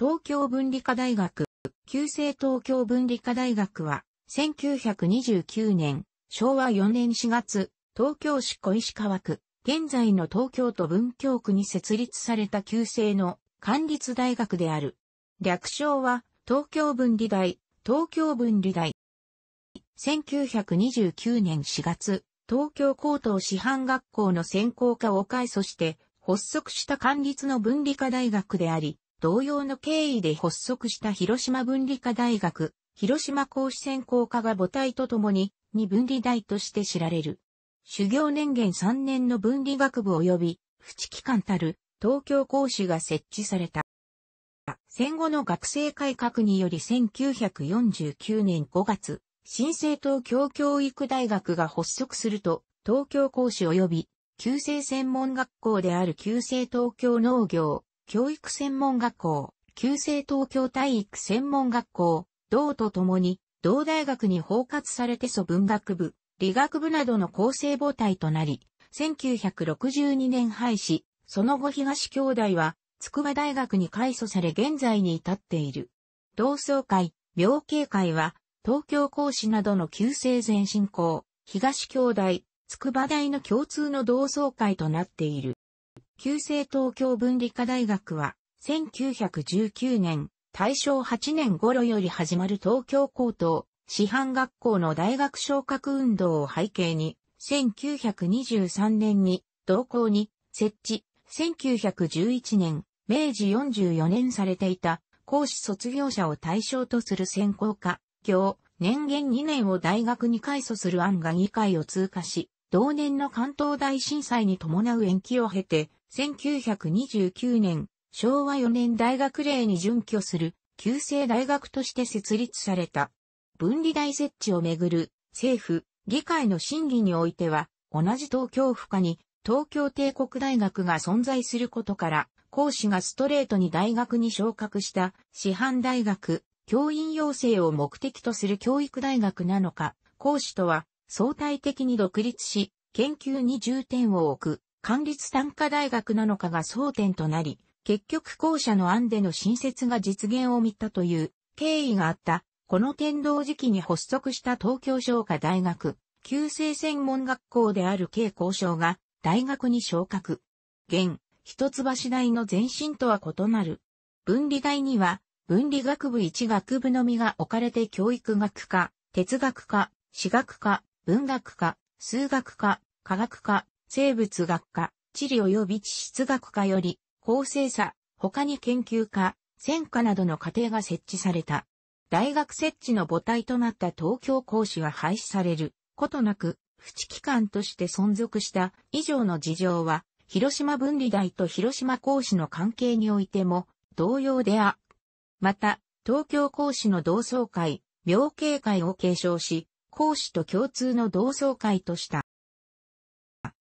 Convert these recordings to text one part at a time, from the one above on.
東京文理科大学、旧制東京文理科大学は、1929年、昭和4年4月、東京市小石川区、現在の東京都文京区に設立された旧制の管立大学である。略称は、東京文理大、東京文理大。1929年4月、東京高等師範学校の専攻科を改組して、発足した管立の文理科大学であり、同様の経緯で発足した広島分離科大学、広島講師専攻科が母体とともに、二分離大として知られる。修行年限3年の分離学部及び、淵機関たる、東京講師が設置された。戦後の学生改革により1949年5月、新生東京教育大学が発足すると、東京講師及び、旧制専門学校である旧制東京農業、教育専門学校、旧制東京体育専門学校、同とともに、同大学に包括されて素文学部、理学部などの構成母体となり、1962年廃止、その後東兄弟は、筑波大学に改組され現在に至っている。同窓会、病慶会は、東京講師などの旧制前進校、東兄弟、筑波大の共通の同窓会となっている。旧制東京文理科大学は、1919年、大正8年頃より始まる東京高等、師範学校の大学昇格運動を背景に、1923年に、同校に、設置、1911年、明治44年されていた、講師卒業者を対象とする専攻科、教、年限2年を大学に改祖する案が議会を通過し、同年の関東大震災に伴う延期を経て、1929年、昭和4年大学令に準拠する、旧制大学として設立された。分離大設置をめぐる、政府、議会の審議においては、同じ東京府下に、東京帝国大学が存在することから、講師がストレートに大学に昇格した、師範大学、教員養成を目的とする教育大学なのか、講師とは相対的に独立し、研究に重点を置く官立短科大学なのかが争点となり、結局校舎の案での新設が実現を見たという経緯があった。この天道時期に発足した東京商科大学、旧制専門学校である慶校章が大学に昇格。現、一橋大の前身とは異なる。分離大には、分離学部一学部のみが置かれて教育学科、哲学科、史学科、文学科、数学科、科学科、生物学科、地理及び地質学科より、高制査、他に研究科、専科などの課程が設置された。大学設置の母体となった東京講師は廃止されることなく、不知機関として存続した以上の事情は、広島分離大と広島講師の関係においても同様であ。また、東京講師の同窓会、妙慶会を継承し、講師と共通の同窓会とした。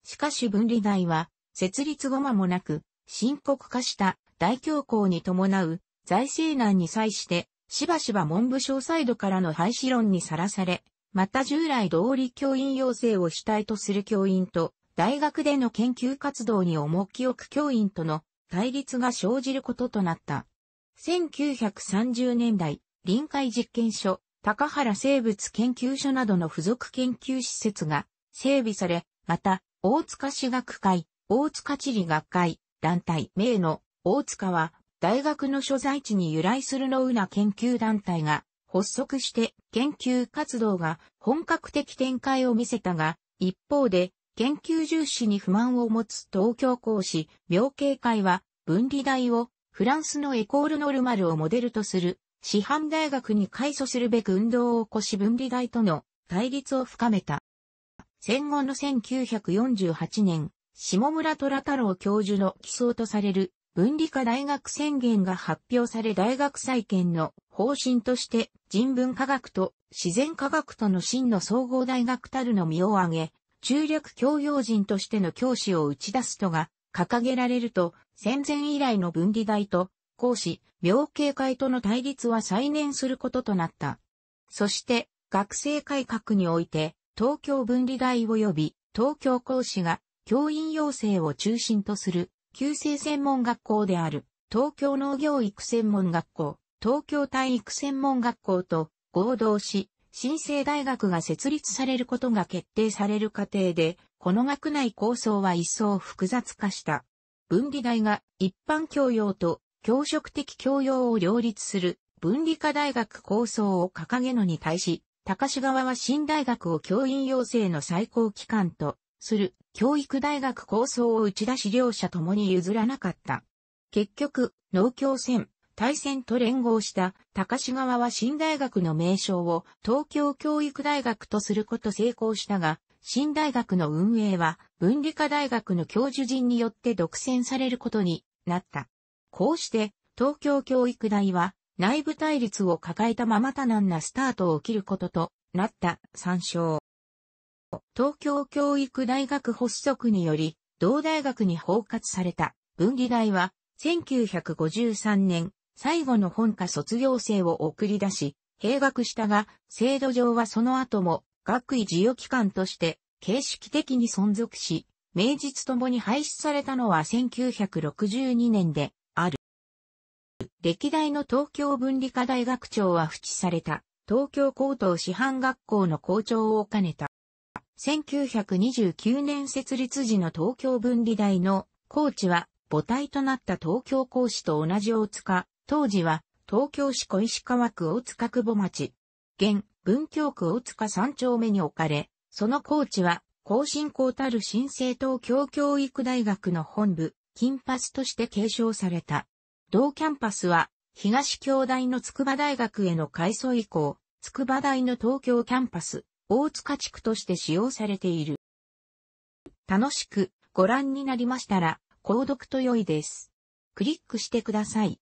しかし分離大は、設立後間もなく、深刻化した大恐慌に伴う財政難に際して、しばしば文部省サイドからの廃止論にさらされ、また従来通り教員養成を主体とする教員と、大学での研究活動に重きを置く教員との対立が生じることとなった。1930年代、臨海実験所、高原生物研究所などの付属研究施設が整備され、また、大塚史学会、大塚地理学会、団体名の大塚は、大学の所在地に由来するのうな研究団体が発足して研究活動が本格的展開を見せたが、一方で研究重視に不満を持つ東京講師、病慶会は分離大をフランスのエコールノルマルをモデルとする師範大学に改祖するべく運動を起こし分離大との対立を深めた。戦後の1948年、下村虎太郎教授の基礎とされる分離科大学宣言が発表され大学再建の方針として人文科学と自然科学との真の総合大学たるの身を挙げ、中略教養人としての教師を打ち出すとが掲げられると、戦前以来の分離大と、講師、病形会との対立は再燃することとなった。そして、学生改革において、東京分離大及び東京講師が教員養成を中心とする旧制専門学校である東京農業育専門学校、東京体育専門学校と合同し、新生大学が設立されることが決定される過程で、この学内構想は一層複雑化した。分離大が一般教養と教職的教養を両立する分離科大学構想を掲げのに対し、高志川は新大学を教員養成の最高機関とする教育大学構想を打ち出し両者ともに譲らなかった。結局、農協戦、対戦と連合した高志川は新大学の名称を東京教育大学とすること成功したが、新大学の運営は文理科大学の教授陣によって独占されることになった。こうして東京教育大は内部対立を抱えたまま多難なスタートを切ることとなった参照。東京教育大学発足により、同大学に包括された分離大は、1953年、最後の本科卒業生を送り出し、閉学したが、制度上はその後も、学位授与機関として、形式的に存続し、名実ともに廃止されたのは1962年で、歴代の東京文理科大学長は扶持された、東京高等師範学校の校長を兼ねた。1929年設立時の東京文理大の校地は母体となった東京講師と同じ大塚、当時は東京市小石川区大塚久保町、現文京区大塚三丁目に置かれ、その校地は高進校たる新生東京教育大学の本部、金髪として継承された。同キャンパスは、東京大の筑波大学への改装以降、筑波大の東京キャンパス、大塚地区として使用されている。楽しくご覧になりましたら、購読と良いです。クリックしてください。